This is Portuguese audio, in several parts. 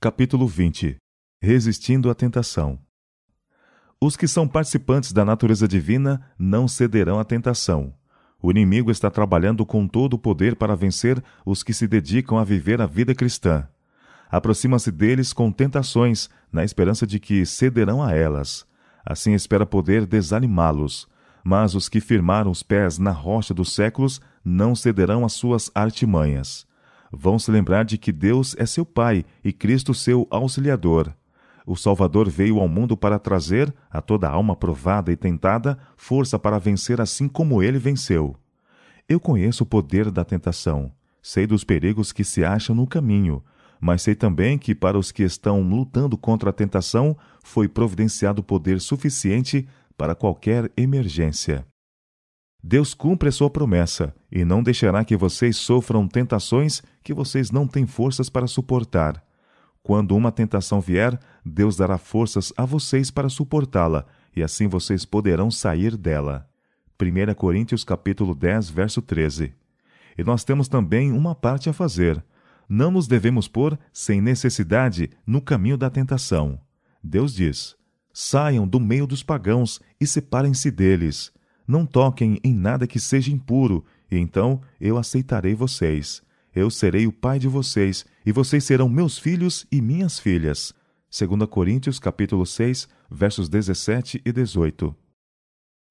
Capítulo 20 Resistindo à tentação. Os que são participantes da natureza divina não cederão à tentação. O inimigo está trabalhando com todo o poder para vencer os que se dedicam a viver a vida cristã. Aproxima-se deles com tentações, na esperança de que cederão a elas. Assim espera poder desanimá-los. Mas os que firmaram os pés na rocha dos séculos não cederão às suas artimanhas vão se lembrar de que Deus é seu Pai e Cristo seu auxiliador. O Salvador veio ao mundo para trazer, a toda alma provada e tentada, força para vencer assim como ele venceu. Eu conheço o poder da tentação, sei dos perigos que se acham no caminho, mas sei também que para os que estão lutando contra a tentação foi providenciado poder suficiente para qualquer emergência. Deus cumpre a sua promessa e não deixará que vocês sofram tentações que vocês não têm forças para suportar. Quando uma tentação vier, Deus dará forças a vocês para suportá-la, e assim vocês poderão sair dela. 1 Coríntios capítulo 10, verso 13. E nós temos também uma parte a fazer. Não nos devemos pôr, sem necessidade, no caminho da tentação. Deus diz: Saiam do meio dos pagãos e separem-se deles não toquem em nada que seja impuro, e então eu aceitarei vocês. Eu serei o pai de vocês, e vocês serão meus filhos e minhas filhas. 2 Coríntios capítulo 6, versos 17 e 18.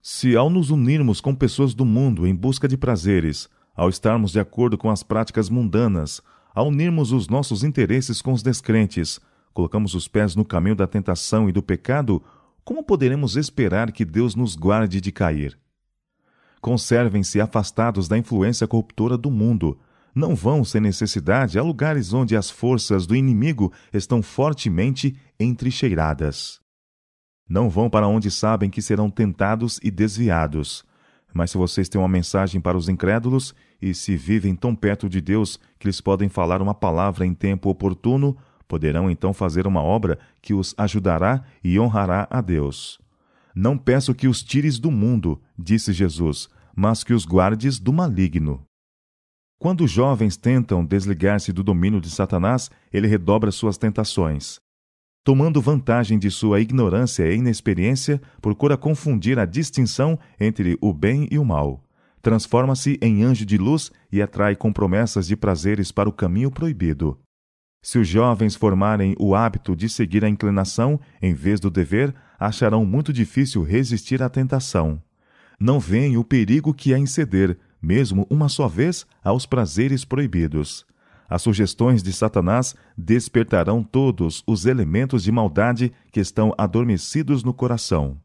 Se ao nos unirmos com pessoas do mundo em busca de prazeres, ao estarmos de acordo com as práticas mundanas, ao unirmos os nossos interesses com os descrentes, colocamos os pés no caminho da tentação e do pecado, como poderemos esperar que Deus nos guarde de cair? Conservem-se afastados da influência corruptora do mundo. Não vão, sem necessidade, a lugares onde as forças do inimigo estão fortemente entrincheiradas. Não vão para onde sabem que serão tentados e desviados. Mas se vocês têm uma mensagem para os incrédulos e se vivem tão perto de Deus que lhes podem falar uma palavra em tempo oportuno, poderão então fazer uma obra que os ajudará e honrará a Deus. Não peço que os tires do mundo, disse Jesus, mas que os guardes do maligno. Quando jovens tentam desligar-se do domínio de Satanás, ele redobra suas tentações. Tomando vantagem de sua ignorância e inexperiência, procura confundir a distinção entre o bem e o mal. Transforma-se em anjo de luz e atrai com promessas de prazeres para o caminho proibido. Se os jovens formarem o hábito de seguir a inclinação em vez do dever, acharão muito difícil resistir à tentação. Não veem o perigo que é em ceder, mesmo uma só vez, aos prazeres proibidos. As sugestões de Satanás despertarão todos os elementos de maldade que estão adormecidos no coração.